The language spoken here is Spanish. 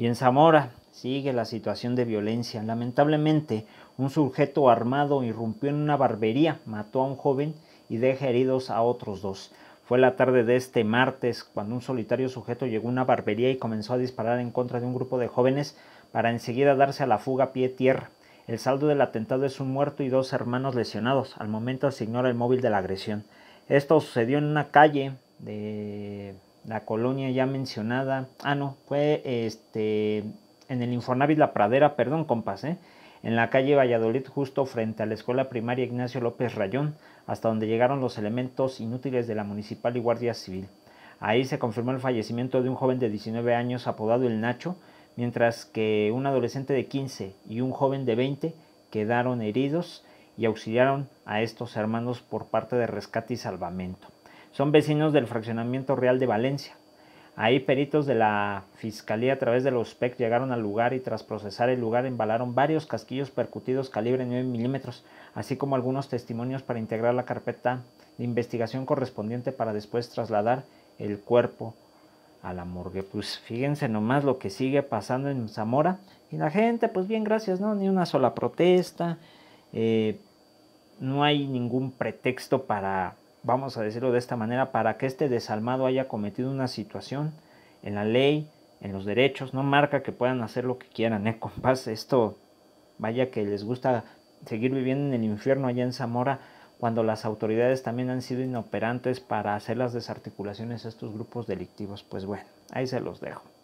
Y en Zamora sigue la situación de violencia. Lamentablemente, un sujeto armado irrumpió en una barbería, mató a un joven y deja heridos a otros dos. Fue la tarde de este martes cuando un solitario sujeto llegó a una barbería y comenzó a disparar en contra de un grupo de jóvenes para enseguida darse a la fuga a pie tierra. El saldo del atentado es un muerto y dos hermanos lesionados. Al momento se ignora el móvil de la agresión. Esto sucedió en una calle de la colonia ya mencionada. Ah, no, fue este, en el Infonavit La Pradera, perdón, compas, ¿eh? en la calle Valladolid, justo frente a la escuela primaria Ignacio López Rayón, hasta donde llegaron los elementos inútiles de la Municipal y Guardia Civil. Ahí se confirmó el fallecimiento de un joven de 19 años apodado El Nacho, mientras que un adolescente de 15 y un joven de 20 quedaron heridos y auxiliaron a estos hermanos por parte de rescate y salvamento. Son vecinos del fraccionamiento real de Valencia. Ahí peritos de la fiscalía a través de los PEC llegaron al lugar y tras procesar el lugar embalaron varios casquillos percutidos calibre 9 milímetros, así como algunos testimonios para integrar la carpeta de investigación correspondiente para después trasladar el cuerpo a la morgue. Pues fíjense nomás lo que sigue pasando en Zamora y la gente, pues bien, gracias, ¿no? Ni una sola protesta, eh, no hay ningún pretexto para vamos a decirlo de esta manera, para que este desalmado haya cometido una situación en la ley, en los derechos, no marca que puedan hacer lo que quieran, ¿eh, compás? Esto, vaya que les gusta seguir viviendo en el infierno allá en Zamora, cuando las autoridades también han sido inoperantes para hacer las desarticulaciones a estos grupos delictivos. Pues bueno, ahí se los dejo.